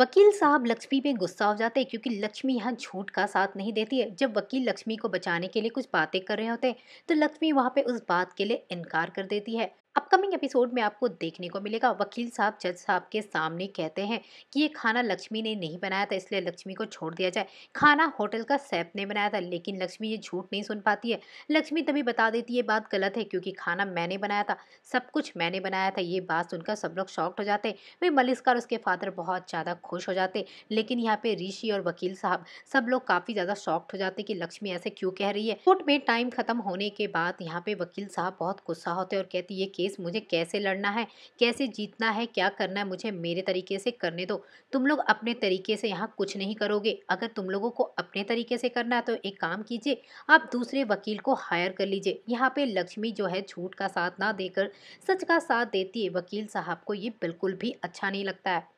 वकील साहब लक्ष्मी पे गुस्सा हो जाते हैं क्योंकि लक्ष्मी यहाँ झूठ का साथ नहीं देती है जब वकील लक्ष्मी को बचाने के लिए कुछ बातें कर रहे होते हैं तो लक्ष्मी वहाँ पे उस बात के लिए इनकार कर देती है अपकमिंग एपिसोड में आपको देखने को मिलेगा वकील साहब जज साहब के सामने कहते हैं कि ये खाना लक्ष्मी ने नहीं बनाया था इसलिए लक्ष्मी को छोड़ दिया जाए खाना होटल का सैप ने बनाया था लेकिन लक्ष्मी ये झूठ नहीं सुन पाती है लक्ष्मी तभी बता देती ये बात गलत है क्योंकि खाना मैंने बनाया था सब कुछ मैंने बनाया था ये बात सुनकर सब लोग शॉक्ट हो जाते वही मलिस्का और उसके फादर बहुत ज़्यादा खुश हो जाते लेकिन यहाँ पे ऋषि और वकील साहब सब लोग काफ़ी ज़्यादा शॉक्ट हो जाते कि लक्ष्मी ऐसे क्यों कह रही है कोर्ट में टाइम खत्म होने के बाद यहाँ पे वकील साहब बहुत गुस्सा होते और कहती ये केस केस मुझे कैसे लड़ना है कैसे जीतना है क्या करना है मुझे मेरे तरीके से करने दो तुम लोग अपने तरीके से यहाँ कुछ नहीं करोगे अगर तुम लोगों को अपने तरीके से करना है तो एक काम कीजिए आप दूसरे वकील को हायर कर लीजिए यहाँ पे लक्ष्मी जो है झूठ का साथ ना देकर सच का साथ देती है वकील साहब को ये बिल्कुल भी अच्छा नहीं लगता है